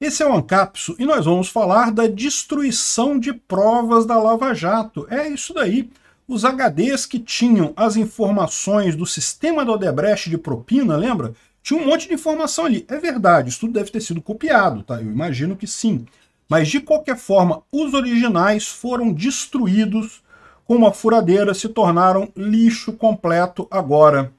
Esse é o Ancapso e nós vamos falar da destruição de provas da Lava Jato. É isso daí. Os HDs que tinham as informações do sistema do Odebrecht de propina, lembra? Tinha um monte de informação ali. É verdade, isso tudo deve ter sido copiado, tá? Eu imagino que sim. Mas de qualquer forma, os originais foram destruídos com uma furadeira, se tornaram lixo completo agora.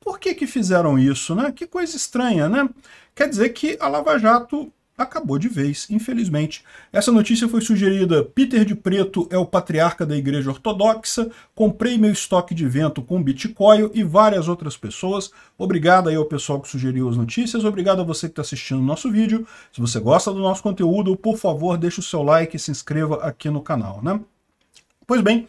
Por que que fizeram isso, né? Que coisa estranha, né? Quer dizer que a Lava Jato acabou de vez, infelizmente. Essa notícia foi sugerida, Peter de Preto é o patriarca da igreja ortodoxa, comprei meu estoque de vento com Bitcoin e várias outras pessoas. Obrigado aí ao pessoal que sugeriu as notícias, obrigado a você que está assistindo o nosso vídeo. Se você gosta do nosso conteúdo, por favor, deixe o seu like e se inscreva aqui no canal, né? Pois bem,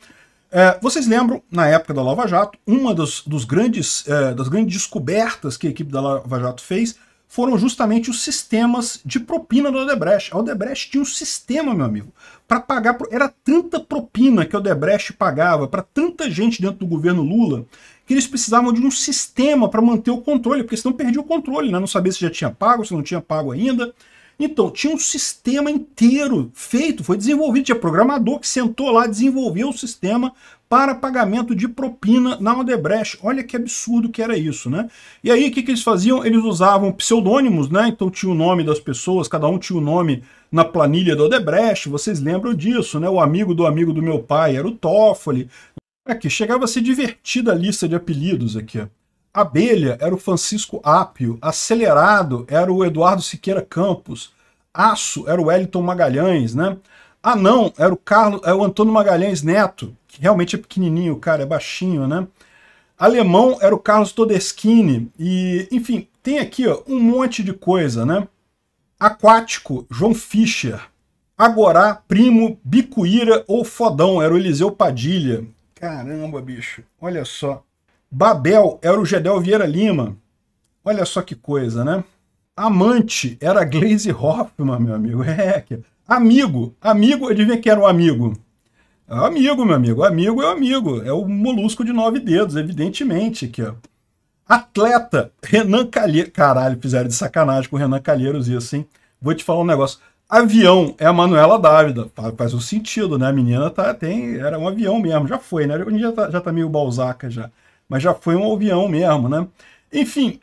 é, vocês lembram, na época da Lava Jato, uma dos, dos grandes, é, das grandes descobertas que a equipe da Lava Jato fez foram justamente os sistemas de propina do Odebrecht. A Odebrecht tinha um sistema, meu amigo, para pagar. Pro... Era tanta propina que o Odebrecht pagava para tanta gente dentro do governo Lula que eles precisavam de um sistema para manter o controle, porque senão perdia o controle, né? não sabia se já tinha pago, se não tinha pago ainda. Então, tinha um sistema inteiro feito, foi desenvolvido. Tinha programador que sentou lá, desenvolveu o sistema para pagamento de propina na Odebrecht. Olha que absurdo que era isso, né? E aí, o que, que eles faziam? Eles usavam pseudônimos, né? Então tinha o nome das pessoas, cada um tinha o nome na planilha da Odebrecht, vocês lembram disso, né? O amigo do amigo do meu pai era o Toffoli. Aqui, chegava a ser divertida a lista de apelidos aqui, ó. Abelha era o Francisco Apio, Acelerado era o Eduardo Siqueira Campos, Aço era o Wellington Magalhães, né? Anão era o Carlos, é o Antônio Magalhães Neto, que realmente é pequenininho, cara, é baixinho, né? Alemão era o Carlos Todeschini e, enfim, tem aqui ó, um monte de coisa, né? Aquático, João Fischer, Agorá, Primo, Bicuíra ou Fodão, era o Eliseu Padilha. Caramba, bicho, olha só. Babel era o Gedel Vieira Lima. Olha só que coisa, né? Amante era Glaze Hoffman, meu amigo. É, amigo, amigo, adivinha quem era o amigo? É amigo, meu amigo. amigo é o amigo. É o molusco de nove dedos, evidentemente. Aqui, ó. É atleta, Renan Calheiros. Caralho, fizeram de sacanagem com o Renan Calheiros isso, hein? Vou te falar um negócio. Avião é a Manuela Dávida. Faz um sentido, né? A menina tá, tem, era um avião mesmo, já foi, né? Hoje em dia já tá, já tá meio balzaca já mas já foi um avião mesmo, né? Enfim,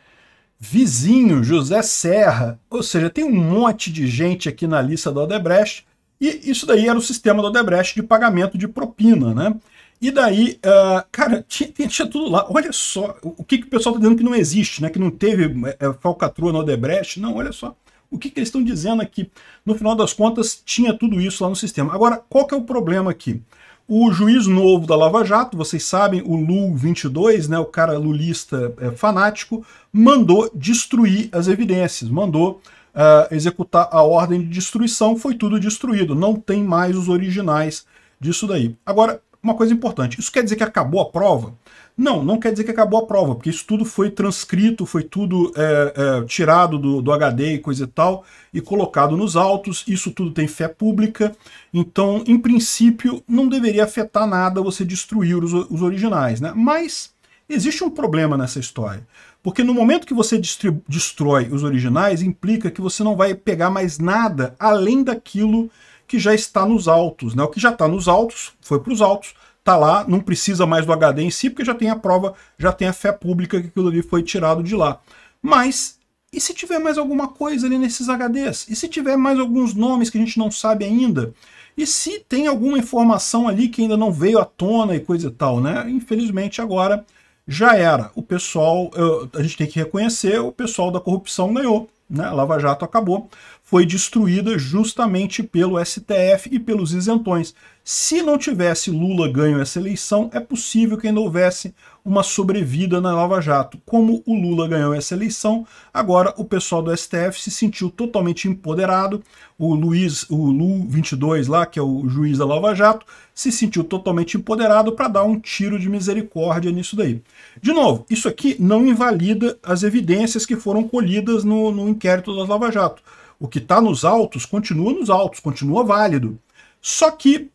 vizinho José Serra, ou seja, tem um monte de gente aqui na lista da Odebrecht, e isso daí era o sistema da Odebrecht de pagamento de propina, né? E daí, uh, cara, tinha, tinha, tudo lá. Olha só o que, que o pessoal está dizendo que não existe, né? Que não teve é, é falcatrua na Odebrecht. Não, olha só o que, que eles estão dizendo aqui. No final das contas, tinha tudo isso lá no sistema. Agora, qual que é o problema aqui? O juiz novo da Lava Jato, vocês sabem, o Lul 22, né, o cara lulista é, fanático, mandou destruir as evidências, mandou uh, executar a ordem de destruição, foi tudo destruído, não tem mais os originais disso daí. Agora, uma coisa importante, isso quer dizer que acabou a prova? Não, não quer dizer que acabou a prova, porque isso tudo foi transcrito, foi tudo é, é, tirado do, do, HD e coisa e tal, e colocado nos autos, isso tudo tem fé pública, então, em princípio, não deveria afetar nada você destruir os, os originais, né? Mas existe um problema nessa história, porque no momento que você destrói os originais, implica que você não vai pegar mais nada além daquilo que já está nos altos. Né? O que já está nos altos foi para os altos, está lá, não precisa mais do HD em si, porque já tem a prova, já tem a fé pública que aquilo ali foi tirado de lá. Mas e se tiver mais alguma coisa ali nesses HDs? E se tiver mais alguns nomes que a gente não sabe ainda? E se tem alguma informação ali que ainda não veio à tona e coisa e tal, né? Infelizmente agora já era. O pessoal, a gente tem que reconhecer, o pessoal da corrupção ganhou, né? A Lava Jato acabou foi destruída justamente pelo STF e pelos isentões. Se não tivesse Lula ganho essa eleição, é possível que ainda houvesse uma sobrevida na Lava Jato. Como o Lula ganhou essa eleição, agora o pessoal do STF se sentiu totalmente empoderado. O Luiz, o Lu 22 lá, que é o juiz da Lava Jato, se sentiu totalmente empoderado para dar um tiro de misericórdia nisso daí. De novo, isso aqui não invalida as evidências que foram colhidas no, no inquérito da Lava Jato o que está nos altos continua nos altos, continua válido. Só que,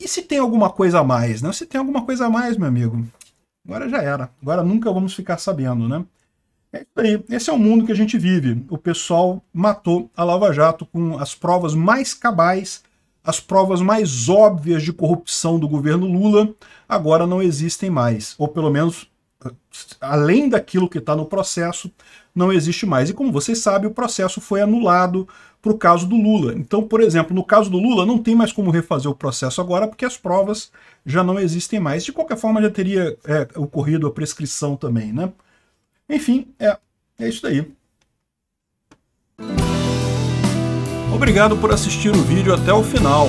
e se tem alguma coisa a mais? Né? Se tem alguma coisa a mais, meu amigo, agora já era. Agora nunca vamos ficar sabendo, né? É isso aí. Esse é o mundo que a gente vive. O pessoal matou a Lava Jato com as provas mais cabais, as provas mais óbvias de corrupção do governo Lula, agora não existem mais. Ou pelo menos além daquilo que está no processo, não existe mais. E como vocês sabem, o processo foi anulado para o caso do Lula. Então, por exemplo, no caso do Lula, não tem mais como refazer o processo agora, porque as provas já não existem mais. De qualquer forma, já teria é, ocorrido a prescrição também, né? Enfim, é, é isso daí. Obrigado por assistir o vídeo até o final.